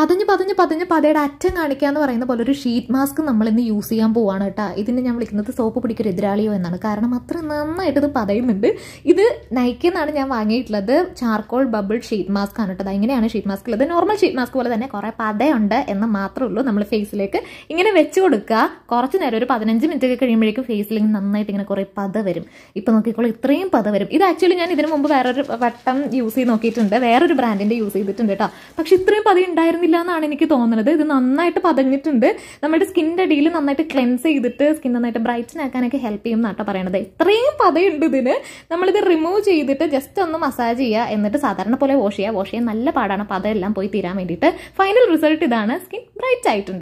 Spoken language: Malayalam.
പതിഞ്ഞ് പതിഞ്ഞ് പതിഞ്ഞ് പതയുടെ അറ്റം കാണിക്കുക എന്ന് പറയുന്ന പോലെ ഒരു ഷീറ്റ് മാസ്ക് നമ്മൾ ഇന്ന് യൂസ് ചെയ്യാൻ പോവാണ് കേട്ടോ ഇതിന് ഞാൻ വിളിക്കുന്നത് സോപ്പ് പിടിക്കൊരു എതിരാളിയോ എന്നാണ് കാരണം അത്ര നന്നായിട്ട് ഇത് പതയുന്നുണ്ട് ഇത് നയിക്കുന്നതാണ് ഞാൻ വാങ്ങിയിട്ടുള്ളത് ചാർക്കോൾ ബബിൾ ഷീറ്റ് മാസ്ക് ആണ് കേട്ടോ ഇങ്ങനെയാണ് ഷീറ്റ് മാസ്ക് ഉള്ളത് നോർമൽ ഷീറ്റ് മാസ്ക് പോലെ തന്നെ കുറേ പതയുണ്ട് എന്ന് മാത്രമേ ഉള്ളൂ നമ്മൾ ഫേസിലേക്ക് ഇങ്ങനെ വെച്ച് കൊടുക്കുക കുറച്ച് നേരം ഒരു പതിനഞ്ച് മിനിറ്റ് ഒക്കെ കഴിയുമ്പോഴേക്കും ഫേസിൽ ഇങ്ങനെ നന്നായിട്ട് ഇങ്ങനെ കുറേ പത വരും ഇപ്പം നോക്കിക്കോളൂ ഇത്രയും പത വരും ഇത് ആക്ച്വലി ഞാൻ ഇതിനു മുമ്പ് വേറൊരു വട്ടം യൂസ് ചെയ്ത് നോക്കിയിട്ടുണ്ട് വേറൊരു ബ്രാൻഡിന്റെ യൂസ് ചെയ്തിട്ടുണ്ട് കേട്ടോ പക്ഷെ ഇത്രയും പതി ഉണ്ടായിരുന്നില്ല പറ്റില്ല എന്നാണ് എനിക്ക് തോന്നുന്നത് ഇത് നന്നായിട്ട് പതഞ്ഞിട്ടുണ്ട് നമ്മുടെ സ്കിന്റെ അടിയിൽ നന്നായിട്ട് ക്ലെൻസ് ചെയ്തിട്ട് സ്കിൻ നന്നായിട്ട് ബ്രൈറ്റൻ ആക്കാനൊക്കെ ഹെൽപ്പ് ചെയ്യും എന്നാട്ട പറയണത് ഇത്രയും പതയുണ്ട് ഇതിന് നമ്മളിത് റിമൂവ് ചെയ്തിട്ട് ജസ്റ്റ് ഒന്ന് മസാജ് ചെയ്യുക എന്നിട്ട് സാധാരണ പോലെ വാഷ് ചെയ്യുക വാഷ് ചെയ്യാൻ നല്ല പാടാണ് പതയെല്ലാം പോയി തീരാൻ വേണ്ടിയിട്ട് ഫൈനൽ റിസൾട്ട് ഇതാണ് സ്കിൻ ബ്രൈറ്റ് ആയിട്ടുണ്ട്